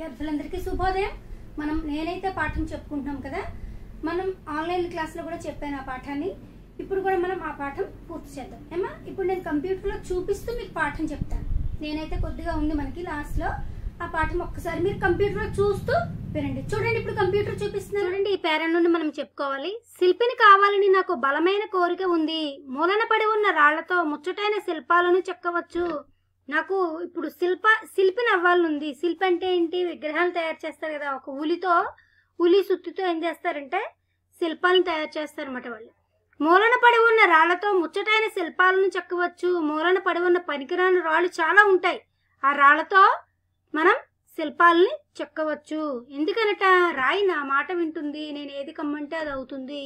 విద్యార్థులందరికీ శుభోదయం మనం నేనైతే పాఠం చెప్పుకుంటున్నాం కదా మనం ఆన్లైన్ క్లాస్లో కూడా చెప్పాను ఆ పాఠాన్ని ఇప్పుడు కూడా మనం ఆ పాఠం పూర్తి చేద్దాం ఏమా ఇప్పుడు నేను కంప్యూటర్లో చూపిస్తూ మీకు పాఠం చెప్తాను నేనైతే కొద్దిగా ఉంది మనకి లాస్ట్లో ఆ పాఠం ఒక్కసారి మీరు కంప్యూటర్లో చూస్తూ వినండి చూడండి ఇప్పుడు కంప్యూటర్ చూపిస్తున్నాను చూడండి ఈ పేరెంట్ నుండి మనం చెప్పుకోవాలి శిల్పిని కావాలని నాకు బలమైన కోరిక ఉంది మూలన పడి ఉన్న రాళ్లతో ముచ్చటైన శిల్పాలను చెక్కవచ్చు నాకు ఇప్పుడు శిల్ప శిల్పి నవ్వాలనుంది ఉంది శిల్పి అంటే ఏంటి విగ్రహాలు తయారు చేస్తారు కదా ఒక ఉలితో ఉలి సుత్తితో ఏం చేస్తారంటే శిల్పాలను తయారు చేస్తారన్నమాట వాళ్ళు మూలన పడి ఉన్న రాళ్లతో ముచ్చటైన శిల్పాలను చెక్కవచ్చు మూలన పడి ఉన్న పనికిరాని రాళ్ళు చాలా ఉంటాయి ఆ రాళ్లతో మనం శిల్పాలని చెక్కవచ్చు ఎందుకనట రాయి నా మాట వింటుంది నేను ఏది కమ్మంటే అది అవుతుంది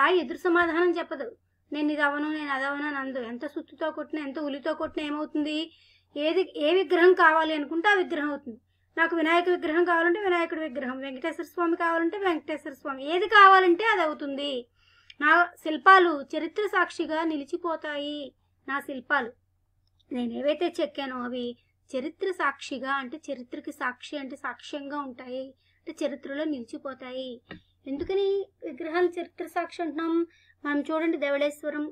రాయి ఎదురు సమాధానం చెప్పదు నేను ఇది అవను నేను అదవను అని అందు ఎంత సుత్తుతో కొట్టినా ఎంత ఉలితో కొట్టినా ఏమవుతుంది ఏది ఏ విగ్రహం కావాలి అనుకుంటే ఆ విగ్రహం అవుతుంది నాకు వినాయక విగ్రహం కావాలంటే వినాయకుడి విగ్రహం వెంకటేశ్వర స్వామి కావాలంటే వెంకటేశ్వర స్వామి ఏది కావాలంటే అది అవుతుంది నా శిల్పాలు చరిత్ర సాక్షిగా నిలిచిపోతాయి నా శిల్పాలు నేను ఏవైతే చెక్కానో అవి చరిత్ర సాక్షిగా అంటే చరిత్రకి సాక్షి అంటే సాక్ష్యంగా ఉంటాయి అంటే చరిత్రలో నిలిచిపోతాయి ఎందుకని విగ్రహాలు చరిత్ర సాక్షి అంటున్నాం మనం చూడండి ధవళేశ్వరం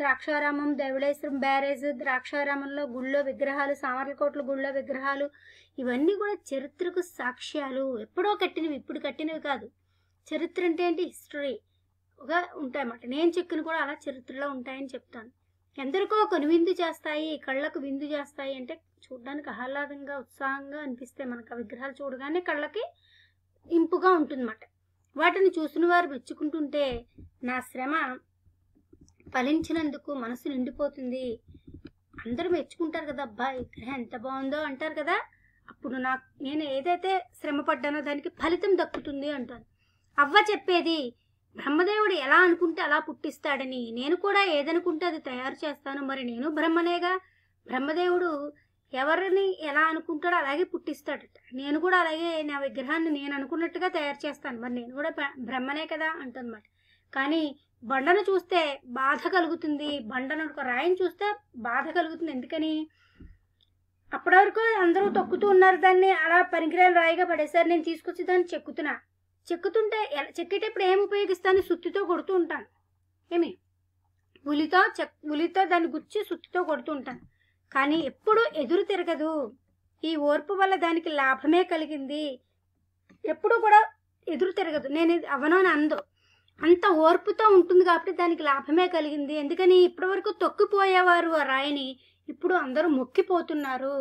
ద్రాక్షారామం దేవుడేశ్వరం బ్యారేజ్ ద్రాక్షారామంలో గుళ్ళో విగ్రహాలు సామర్లకోట్ల గుళ్ళో విగ్రహాలు ఇవన్నీ కూడా చరిత్రకు సాక్ష్యాలు ఎప్పుడో కట్టినవి ఇప్పుడు కట్టినవి కాదు చరిత్ర అంటే ఏంటి హిస్టరీగా ఉంటాయన్నమాట నేను చెక్కిన కూడా అలా చరిత్రలో ఉంటాయని చెప్తాను ఎందరికో కొన్ని విందు చేస్తాయి కళ్ళకు విందు చేస్తాయి అంటే చూడడానికి ఆహ్లాదంగా ఉత్సాహంగా అనిపిస్తాయి మనకు ఆ విగ్రహాలు చూడగానే కళ్ళకి ఇంపుగా ఉంటుందన్నమాట వాటిని చూసిన వారు మెచ్చుకుంటుంటే నా శ్రమ ఫలించినందుకు మనసు నిండిపోతుంది అందరూ మెచ్చుకుంటారు కదా అబ్బా ఈ గ్రహం ఎంత బాగుందో అంటారు కదా అప్పుడు నాకు నేను ఏదైతే శ్రమ పడ్డానో దానికి ఫలితం దక్కుతుంది అంటాను అవ్వ చెప్పేది బ్రహ్మదేవుడు ఎలా అనుకుంటే అలా పుట్టిస్తాడని నేను కూడా ఏదనుకుంటే అది తయారు చేస్తాను మరి నేను బ్రహ్మనేగా బ్రహ్మదేవుడు ఎవరిని ఎలా అనుకుంటాడో అలాగే పుట్టిస్తాడట నేను కూడా అలాగే నా విగ్రహాన్ని నేను అనుకున్నట్టుగా తయారు చేస్తాను మరి నేను కూడా బ్రహ్మనే కదా అంటనమాట కానీ బండను చూస్తే బాధ కలుగుతుంది బండను ఒక రాయిని చూస్తే బాధ కలుగుతుంది ఎందుకని అప్పటివరకు అందరూ తొక్కుతూ ఉన్నారు దాన్ని అలా పనికిరాలు రాయిగా పడేసారు నేను తీసుకొచ్చి దాన్ని చెక్కుతున్నా చెక్కుతుంటే చెక్కేటప్పుడు ఏం ఉపయోగిస్తాను సుత్తితో కొడుతూ ఉంటాను ఏమి ఉలితో చెక్ ఉలితో దాన్ని గుచ్చి సుత్తితో కొడుతూ ఉంటాను కానీ ఎప్పుడూ ఎదురు తిరగదు ఈ ఓర్పు వల్ల దానికి లాభమే కలిగింది ఎప్పుడూ కూడా ఎదురు తిరగదు నేను అవనో అని అందో అంత ఓర్పుతో ఉంటుంది కాబట్టి దానికి లాభమే కలిగింది ఎందుకని ఇప్పటివరకు తొక్కిపోయేవారు ఆ రాయిని ఇప్పుడు అందరూ మొక్కిపోతున్నారు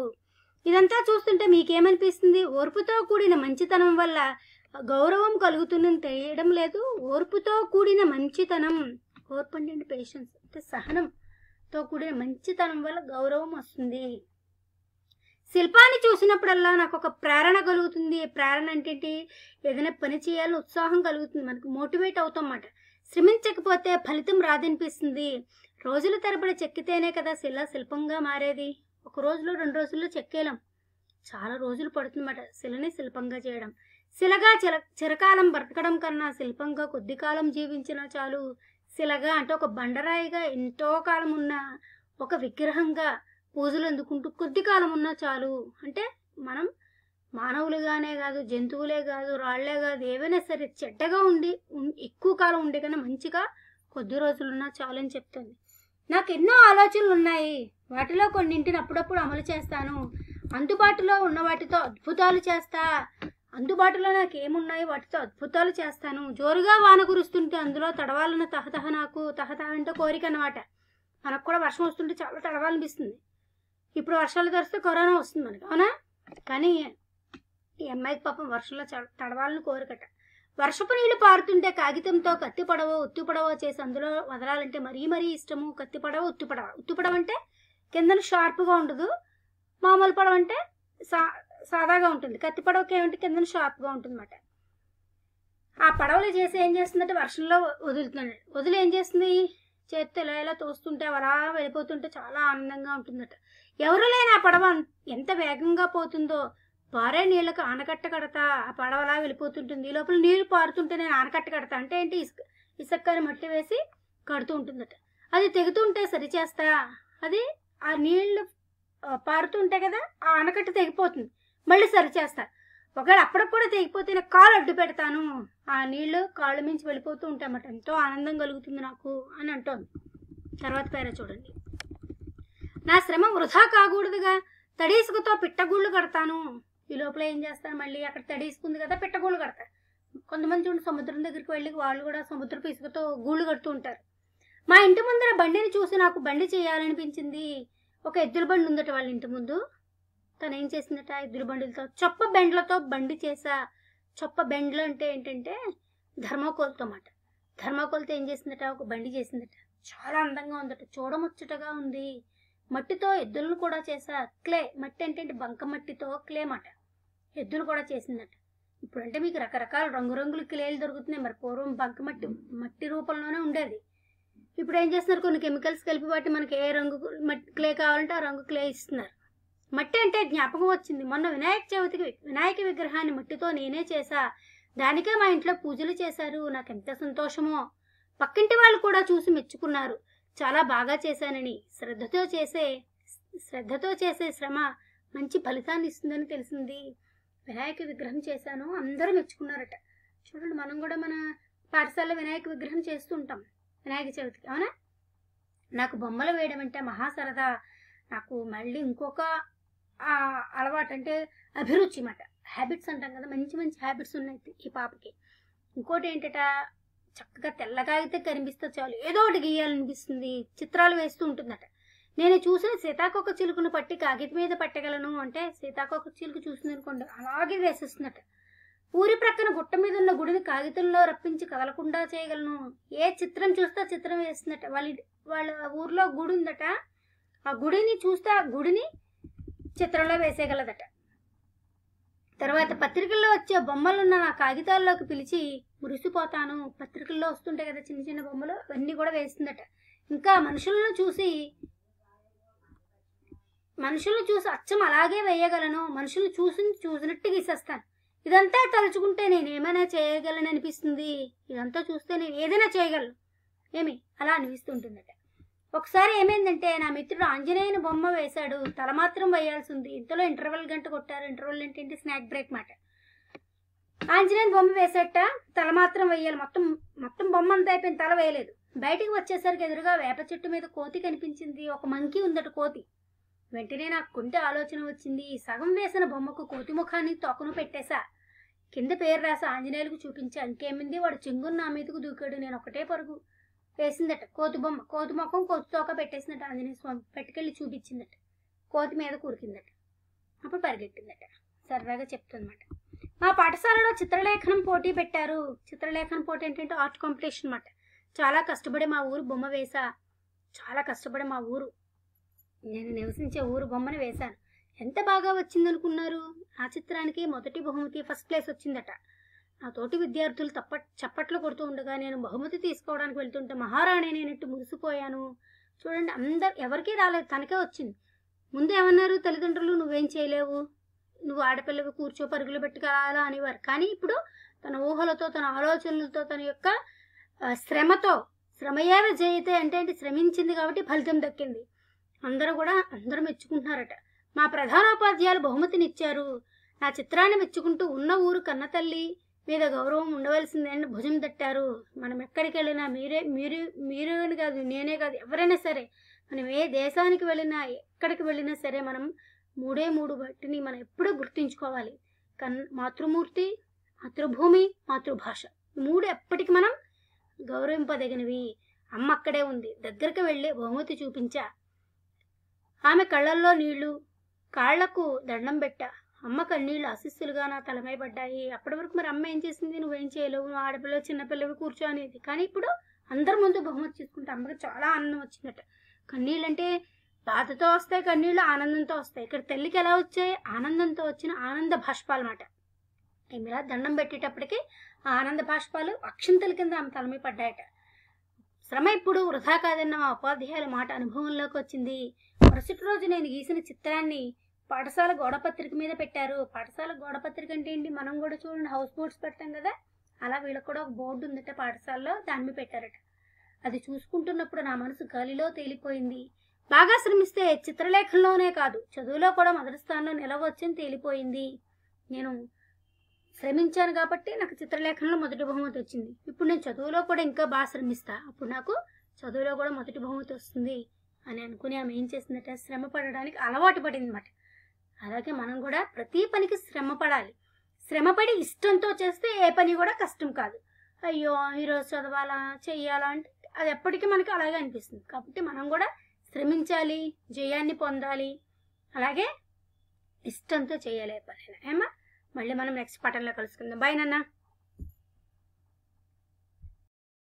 ఇదంతా చూస్తుంటే మీకేమనిపిస్తుంది ఓర్పుతో కూడిన మంచితనం వల్ల గౌరవం కలుగుతుందని తెలియడం లేదు ఓర్పుతో కూడిన మంచితనం ఓర్పు అంటే పేషెన్స్ అంటే సహనంతో కూడిన మంచితనం వల్ల గౌరవం వస్తుంది శిల్పాన్ని చూసినప్పుడల్లా నాకు ఒక ప్రేరణ కలుగుతుంది ప్రేరణ అంటే ఏదైనా పని చేయాలని ఉత్సాహం కలుగుతుంది మనకు మోటివేట్ అవుతాం అన్నమాట శ్రమించకపోతే ఫలితం రాదనిపిస్తుంది రోజుల తరబడి చెక్కితేనే కదా శిల శిల్పంగా మారేది ఒక రోజులో రెండు రోజుల్లో చెక్కేలాం చాలా రోజులు పడుతుందన్నమాట శిలని శిల్పంగా చేయడం శిలగా చిర చిరకాలం బ్రతకడం కన్నా శిల్పంగా కొద్ది కాలం జీవించినా చాలు శిలగా అంటే ఒక బండరాయిగా ఎంతో కాలం ఉన్న ఒక విగ్రహంగా పూజలు అందుకుంటూ కొద్ది కాలం ఉన్నా చాలు అంటే మనం మానవులుగానే కాదు జంతువులే కాదు రాళ్లే కాదు ఏవైనా సరే చెడ్డగా ఉండి ఎక్కువ కాలం ఉండే కన్నా మంచిగా కొద్ది రోజులున్నా చాలు అని చెప్తుంది నాకు ఎన్నో ఆలోచనలు ఉన్నాయి వాటిలో కొన్నింటిని అప్పుడప్పుడు అమలు చేస్తాను అందుబాటులో ఉన్న వాటితో అద్భుతాలు చేస్తా అందుబాటులో నాకు ఏమున్నాయి వాటితో అద్భుతాలు చేస్తాను జోరుగా వాన కురుస్తుంటే అందులో తడవాలన్న తహతహ నాకు తహతహ అంటే కోరిక అనమాట మనకు కూడా వర్షం వస్తుంటే చాలా తడవాలనిపిస్తుంది ఇప్పుడు వర్షాలు తరిస్తే కరోనా వస్తుంది మనకి అవునా కానీ ఈ అమ్మాయికి పాపం వర్షంలో తడవాలని కోరికట వర్షపు నీళ్లు పారుతుంటే కాగితంతో కత్తి పడవ ఉత్తి పడవ చేసి అందులో వదలాలంటే మరీ మరీ ఇష్టము కత్తి పడవ ఉత్తి పడవ ఉత్తి పడవ అంటే కిందన షార్ప్గా ఉండదు మామూలు పడవ అంటే సా సాదాగా ఉంటుంది కత్తి పడవకి ఏమంటే కిందన షార్ప్గా ఉంటుంది అన్నమాట ఆ పడవలు చేసి ఏం చేస్తుందంటే వర్షంలో వదులుతుంది వదిలి ఏం చేస్తుంది చేతితో ఇలా ఇలా తోస్తుంటే అలా వెళ్ళిపోతుంటే చాలా ఆనందంగా ఉంటుందట ఎవరు లేని ఆ పడవ ఎంత వేగంగా పోతుందో పారే నీళ్ళకు ఆనకట్ట కడతా ఆ పడవలా వెళ్ళిపోతుంటుంది ఈ లోపల నీళ్లు పారుతుంటే నేను ఆనకట్ట కడతా అంటే ఏంటి ఇసుక ఇసుక్కని మట్టి వేసి కడుతూ ఉంటుందట అది తెగుతుంటే సరిచేస్తా అది ఆ నీళ్లు పారుతుంటే కదా ఆ ఆనకట్ట తెగిపోతుంది మళ్ళీ సరిచేస్తా ఒకవేళ అప్పుడప్పుడు కూడా తెగిపోతే నేను కాలు అడ్డు పెడతాను ఆ నీళ్లు కాళ్ళు మించి వెళ్ళిపోతూ ఉంటామట ఎంతో ఆనందం కలుగుతుంది నాకు అని అంటోంది తర్వాత పేర చూడండి నా శ్రమ వృధా కాకూడదుగా తడీసుకుతో పిట్టగూళ్ళు కడతాను ఈ లోపల ఏం చేస్తాను మళ్ళీ అక్కడ తడీసుకుంది కదా పిట్టగూళ్ళు కడతాను కొంతమంది చూడండి సముద్రం దగ్గరికి వెళ్ళి వాళ్ళు కూడా సముద్రపు ఇసుకతో గూళ్ళు కడుతూ ఉంటారు మా ఇంటి ముందర బండిని చూసి నాకు బండి చేయాలనిపించింది ఒక ఎద్దుల బండి ఉందట వాళ్ళ ఇంటి ముందు తను ఏం చేసిందట ఎద్దురు బండిలతో చొప్ప బెండ్లతో బండి చేసా చొప్ప బెండ్లు అంటే ఏంటంటే ధర్మకోల్తో అన్నమాట ధర్మకోల్తో ఏం చేసిందట ఒక బండి చేసిందట చాలా అందంగా ఉందట చూడముచ్చటగా ఉంది మట్టితో ఎద్దులను కూడా చేసా క్లే మట్టి అంటే బంక మట్టితో క్లే మాట ఎద్దులు కూడా చేసిందట ఇప్పుడంటే మీకు రకరకాల రంగురంగుల క్లేలు దొరుకుతున్నాయి మరి పూర్వం బంక మట్టి మట్టి రూపంలోనే ఉండేది ఇప్పుడు ఏం చేస్తున్నారు కొన్ని కెమికల్స్ కలిపి వాటి మనకి ఏ రంగు మట్టి క్లే కావాలంటే ఆ రంగు క్లే ఇస్తున్నారు మట్టి అంటే జ్ఞాపకం వచ్చింది మొన్న వినాయక చవితికి వినాయక విగ్రహాన్ని మట్టితో నేనే చేశా దానికే మా ఇంట్లో పూజలు చేశారు నాకు ఎంత సంతోషమో పక్కింటి వాళ్ళు కూడా చూసి మెచ్చుకున్నారు చాలా బాగా చేశానని శ్రద్ధతో చేసే శ్రద్ధతో చేసే శ్రమ మంచి ఫలితాన్ని ఇస్తుందని తెలిసింది వినాయక విగ్రహం చేశాను అందరూ మెచ్చుకున్నారట చూడండి మనం కూడా మన పాఠశాల వినాయక విగ్రహం చేస్తూ ఉంటాం వినాయక చవితికి అవునా నాకు బొమ్మలు వేయడం అంటే మహా సరదా నాకు మళ్ళీ ఇంకొక అలవాటు అంటే అభిరుచి అన్నమాట హ్యాబిట్స్ అంటాం కదా మంచి మంచి హ్యాబిట్స్ ఉన్నాయి ఈ పాపకి ఇంకోటి ఏంటట చక్కగా తెల్లగా అయితే కనిపిస్తే చాలు ఏదో ఒకటి గీయాలనిపిస్తుంది చిత్రాలు వేస్తూ ఉంటుందట నేను చూసిన సీతాకొక చిలుకను పట్టి కాగితం మీద పట్టగలను అంటే సీతాకొక చిలుక చూసింది అనుకోండి అలాగే వేసేస్తుందట ఊరి ప్రక్కన గుట్ట మీద ఉన్న గుడిని కాగితంలో రప్పించి కదలకుండా చేయగలను ఏ చిత్రం చూస్తే చిత్రం వేస్తుందట వాళ్ళ వాళ్ళ ఊర్లో గుడి ఉందట ఆ గుడిని చూస్తే ఆ గుడిని చిత్రంలో వేసేయగలదట తర్వాత పత్రికల్లో వచ్చే బొమ్మలున్న నా కాగితాల్లోకి పిలిచి మురిసిపోతాను పత్రికల్లో వస్తుంటాయి కదా చిన్న చిన్న బొమ్మలు అవన్నీ కూడా వేస్తుందట ఇంకా మనుషులను చూసి మనుషులను చూసి అచ్చం అలాగే వేయగలను మనుషులు చూసి చూసినట్టు గీసేస్తాను ఇదంతా తలుచుకుంటే నేను ఏమైనా చేయగలను అనిపిస్తుంది ఇదంతా చూస్తే నేను ఏదైనా చేయగలను ఏమి అలా అనిపిస్తుంటుందట ఒకసారి ఏమైందంటే నా మిత్రుడు ఆంజనేయుని బొమ్మ వేశాడు తల మాత్రం వేయాల్సి ఉంది ఇంతలో ఇంటర్వెల్ గంట కొట్టారు ఇంటర్వెల్ ఏంటంటే స్నాక్ బ్రేక్ మాట ఆంజనేయుని బొమ్మ వేసేట తల మాత్రం వేయాలి మొత్తం మొత్తం బొమ్మ అంతా అయిపోయింది తల వేయలేదు బయటికి వచ్చేసరికి ఎదురుగా వేప చెట్టు మీద కోతి కనిపించింది ఒక మంకీ ఉందట కోతి వెంటనే నాకు కుంటి ఆలోచన వచ్చింది సగం వేసిన బొమ్మకు కోతి ముఖాన్ని తొక్కను పెట్టేశా కింద పేరు రాసి ఆంజనేయులకు చూపించి అంకేమింది వాడు చెంగున్న నా మీదకు దూకాడు నేను ఒకటే పరుగు వేసిందట కోతి బొమ్మ కోతి ముఖం కోతి తోక పెట్టేసిందట ఆంజనేయ స్వామి పెట్టుకెళ్ళి చూపించిందట కోతి మీద కురికిందట అప్పుడు పరిగెట్టిందట సరదాగా చెప్తుందన్నమాట మా పాఠశాలలో చిత్రలేఖనం పోటీ పెట్టారు చిత్రలేఖనం పోటీ ఏంటంటే ఆర్ట్ కాంపిటీషన్ అనమాట చాలా కష్టపడి మా ఊరు బొమ్మ వేసా చాలా కష్టపడి మా ఊరు నేను నివసించే ఊరు బొమ్మను వేశాను ఎంత బాగా వచ్చిందనుకున్నారు ఆ చిత్రానికి మొదటి బహుమతి ఫస్ట్ ప్లేస్ వచ్చిందట నా తోటి విద్యార్థులు తప్ప చప్పట్లు కొడుతూ ఉండగా నేను బహుమతి తీసుకోవడానికి వెళ్తుంటే మహారాణి నేనట్టు మురిసిపోయాను చూడండి అందరు ఎవరికీ రాలేదు తనకే వచ్చింది ముందు ఏమన్నారు తల్లిదండ్రులు నువ్వేం చేయలేవు నువ్వు ఆడపిల్లవి కూర్చో పరుగులు పెట్టుకురాలా అనేవారు కానీ ఇప్పుడు తన ఊహలతో తన ఆలోచనలతో తన యొక్క శ్రమతో శ్రమయేవ జయితే అంటే ఏంటి శ్రమించింది కాబట్టి ఫలితం దక్కింది అందరూ కూడా అందరూ మెచ్చుకుంటున్నారట మా ప్రధానోపాధ్యాయులు బహుమతినిచ్చారు నా చిత్రాన్ని మెచ్చుకుంటూ ఉన్న ఊరు కన్నతల్లి మీద గౌరవం ఉండవలసిందే అని భుజం తట్టారు మనం ఎక్కడికి వెళ్ళినా మీరే మీరు మీరు కాదు నేనే కాదు ఎవరైనా సరే మనం ఏ దేశానికి వెళ్ళినా ఎక్కడికి వెళ్ళినా సరే మనం మూడే మూడు వాటిని మనం ఎప్పుడూ గుర్తించుకోవాలి కన్ మాతృమూర్తి మాతృభూమి మాతృభాష మూడు ఎప్పటికి మనం గౌరవింపదగినవి అమ్మ అక్కడే ఉంది దగ్గరికి వెళ్ళి బహుమతి చూపించా ఆమె కళ్ళల్లో నీళ్లు కాళ్లకు దండం పెట్టా అమ్మ కన్నీళ్ళు అశిస్సులుగా నా తలమై పడ్డాయి అప్పటి వరకు మరి అమ్మ ఏం చేసింది నువ్వు ఏం చేయలేవు నువ్వు ఆడపిల్ల చిన్నపిల్లవి కూర్చో అనేది కానీ ఇప్పుడు అందరి ముందు బహుమతి తీసుకుంటే అమ్మకి చాలా ఆనందం వచ్చిందట కన్నీళ్ళు అంటే బాధతో వస్తాయి కన్నీళ్ళు ఆనందంతో వస్తాయి ఇక్కడ తల్లికి ఎలా వచ్చాయి ఆనందంతో వచ్చిన ఆనంద భాష్పాలన్నమాట ఇలా దండం పెట్టేటప్పటికి ఆ ఆనంద భాష్పాలు అక్షింతల కింద ఆమె తలమై పడ్డాయట శ్రమ ఇప్పుడు వృధా కాదన్న మా ఉపాధ్యాయుల మాట అనుభవంలోకి వచ్చింది మరుసటి రోజు నేను గీసిన చిత్రాన్ని పాఠశాల గోడపత్రిక మీద పెట్టారు పాఠశాల గోడపత్రిక అంటే ఏంటి మనం కూడా చూడండి హౌస్ బోట్స్ పెడతాం కదా అలా వీళ్ళకి కూడా ఒక బోర్డు ఉందట పాఠశాలలో దాని మీద పెట్టారట అది చూసుకుంటున్నప్పుడు నా మనసు గాలిలో తేలిపోయింది బాగా శ్రమిస్తే చిత్రలేఖనలోనే కాదు చదువులో కూడా మొదటి స్థానంలో నిలవచ్చని తేలిపోయింది నేను శ్రమించాను కాబట్టి నాకు చిత్రలేఖనంలో మొదటి బహుమతి వచ్చింది ఇప్పుడు నేను చదువులో కూడా ఇంకా బాగా శ్రమిస్తా అప్పుడు నాకు చదువులో కూడా మొదటి బహుమతి వస్తుంది అని అనుకుని ఆమె ఏం చేసిందట శ్రమ పడడానికి అలవాటు పడింది అనమాట అలాగే మనం కూడా ప్రతి పనికి శ్రమ పడాలి శ్రమపడి ఇష్టంతో చేస్తే ఏ పని కూడా కష్టం కాదు అయ్యో ఈరోజు చదవాలా చెయ్యాలా అంటే అది ఎప్పటికీ మనకి అలాగే అనిపిస్తుంది కాబట్టి మనం కూడా శ్రమించాలి జయాన్ని పొందాలి అలాగే ఇష్టంతో చేయాలి పని ఏమా మళ్ళీ మనం నెక్స్ట్ పటంలో కలుసుకుందాం బాయ్ నాన్న